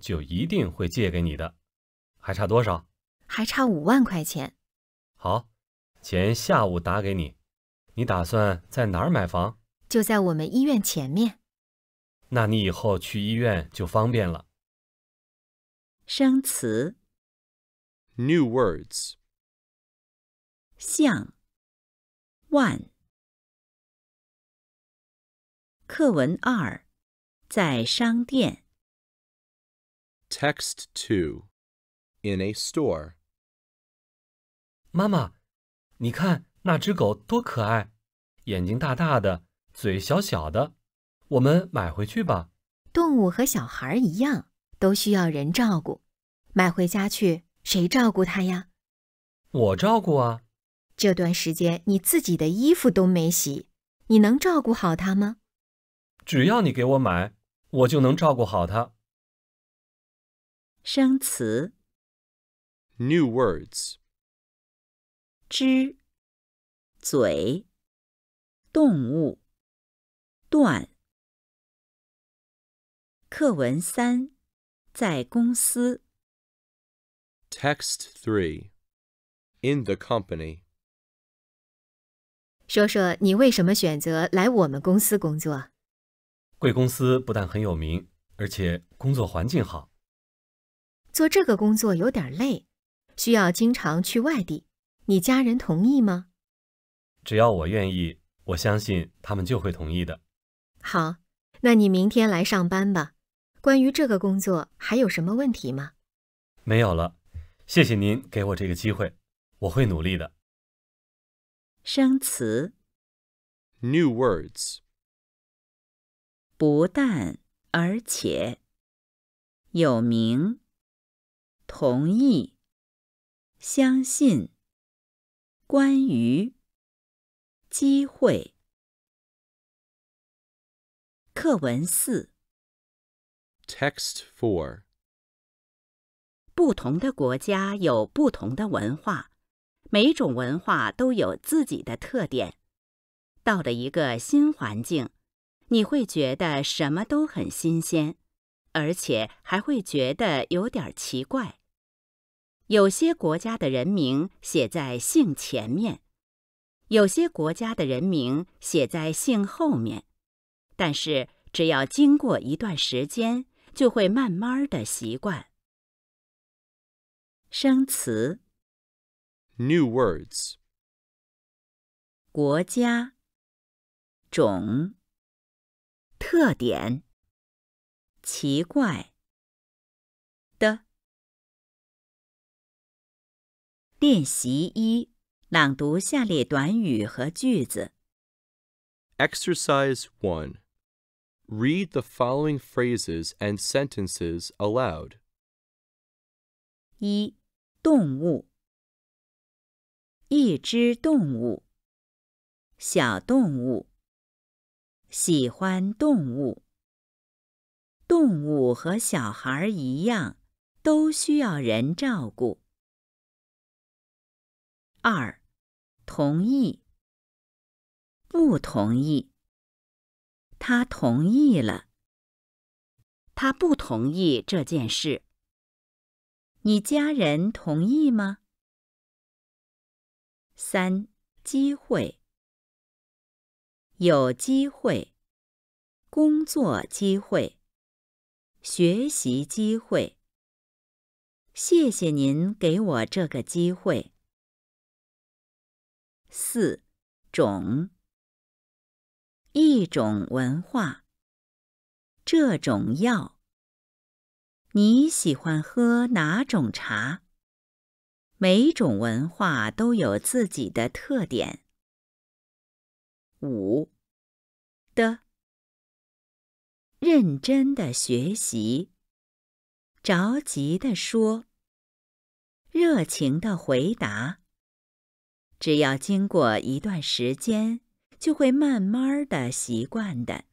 就一定会借给你的，还差多少？还差五万块钱。好，钱下午打给你。你打算在哪儿买房？就在我们医院前面。那你以后去医院就方便了。生词。New words。one。课文二，在商店。Text two, in a store. 妈妈，你看那只狗多可爱，眼睛大大的，嘴小小的，我们买回去吧。动物和小孩一样，都需要人照顾。买回家去，谁照顾它呀？我照顾啊。这段时间你自己的衣服都没洗，你能照顾好它吗？只要你给我买，我就能照顾好它。生词。New words。之嘴，动物，段。课文三，在公司。Text three，in the company。说说你为什么选择来我们公司工作？贵公司不但很有名，而且工作环境好。做这个工作有点累，需要经常去外地。你家人同意吗？只要我愿意，我相信他们就会同意的。好，那你明天来上班吧。关于这个工作还有什么问题吗？没有了。谢谢您给我这个机会，我会努力的。生词。New words。不但而且有名。同意，相信。关于机会，课文四。Text four。不同的国家有不同的文化，每种文化都有自己的特点。到了一个新环境，你会觉得什么都很新鲜，而且还会觉得有点奇怪。有些国家的人名写在姓前面，有些国家的人名写在姓后面。但是，只要经过一段时间，就会慢慢的习惯。生词：new words，国家，种，特点，奇怪的。练习一：朗读下列短语和句子。Exercise one: Read the following phrases and sentences aloud. 一、动物。一只动物。小动物。喜欢动物。动物和小孩一样，都需要人照顾。二，同意。不同意。他同意了。他不同意这件事。你家人同意吗？三，机会。有机会。工作机会。学习机会。谢谢您给我这个机会。四种，一种文化。这种药，你喜欢喝哪种茶？每种文化都有自己的特点。五的，认真的学习，着急的说，热情的回答。只要经过一段时间，就会慢慢的习惯的。